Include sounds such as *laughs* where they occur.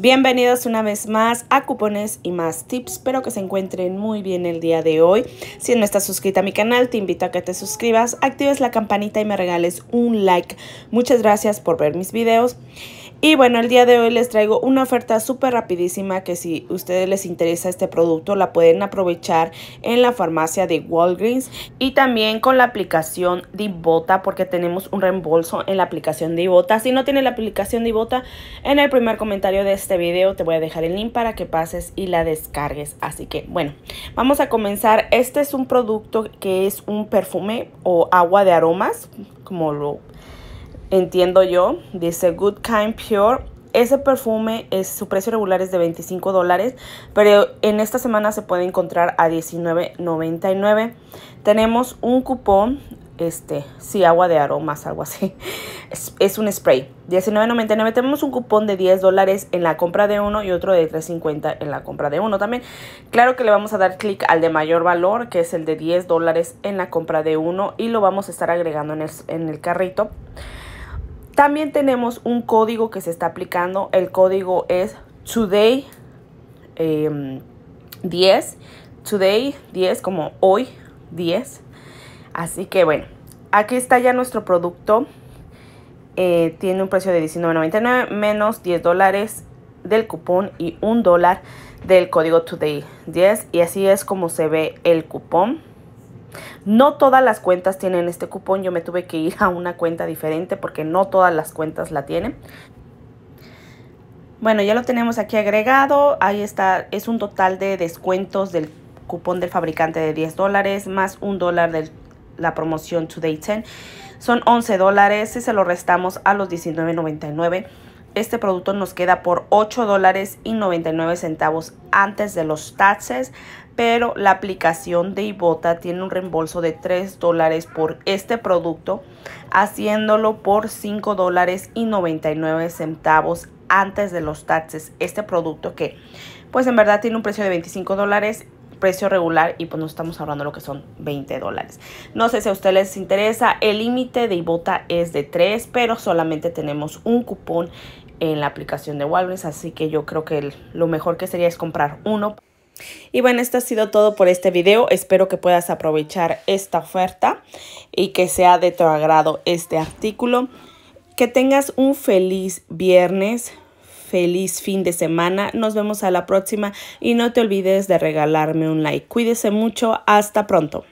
Bienvenidos una vez más a cupones y más tips. Espero que se encuentren muy bien el día de hoy. Si no estás suscrita a mi canal, te invito a que te suscribas, actives la campanita y me regales un like. Muchas gracias por ver mis videos. Y bueno, el día de hoy les traigo una oferta súper rapidísima que si a ustedes les interesa este producto la pueden aprovechar en la farmacia de Walgreens y también con la aplicación Divota porque tenemos un reembolso en la aplicación Divota Si no tienes la aplicación Divota en el primer comentario de este video te voy a dejar el link para que pases y la descargues. Así que bueno, vamos a comenzar. Este es un producto que es un perfume o agua de aromas, como lo entiendo yo. Dice Good Kind Pure. Ese perfume, es, su precio regular es de 25 dólares, pero en esta semana se puede encontrar a 19.99. Tenemos un cupón, este, sí, agua de aromas, algo así. *laughs* Es, un spray. 19.99. Tenemos un cupón de 10 dólares en la compra de uno y otro de 3.50 en la compra de uno también. Claro que le vamos a dar clic al de mayor valor, que es el de 10 dólares en la compra de uno y lo vamos a estar agregando en en el carrito. También tenemos un código que se está aplicando. El código es today 10. Em, today 10 como hoy 10. Así que bueno, aquí está ya nuestro producto. Eh, tiene un precio de 19.99 menos 10 dólares del cupón y 1 dólar del código today 10. Y así es como se ve el cupón. No todas las cuentas tienen este cupón, yo me tuve que ir a una cuenta diferente porque no todas las cuentas la tienen. Bueno, ya lo tenemos aquí agregado, ahí está, es un total de descuentos del cupón del fabricante de 10 dólares más un dólar de la promoción Today 10. Son 11 dólares y se lo restamos a los 19.99 este producto nos queda por 8 dólares y 99 centavos antes de los taxes, pero la aplicación de Ibota tiene un reembolso de 3 dólares por este producto, haciéndolo por 5 dólares y 99 centavos antes de los taxes. Este producto que pues en verdad tiene un precio de 25 dólares precio regular y pues no estamos ahorrando lo que son 20 dólares. No sé si a ustedes les interesa, el límite de Ibota es de 3, pero solamente tenemos un cupón en la aplicación de Walgreens, así que yo creo que lo mejor que sería es comprar uno. Y bueno, esto ha sido todo por este video. Espero que puedas aprovechar esta oferta y que sea de tu agrado este artículo. Que tengas un feliz viernes feliz fin de semana. Nos vemos a la próxima y no te olvides de regalarme un like. Cuídese mucho. Hasta pronto.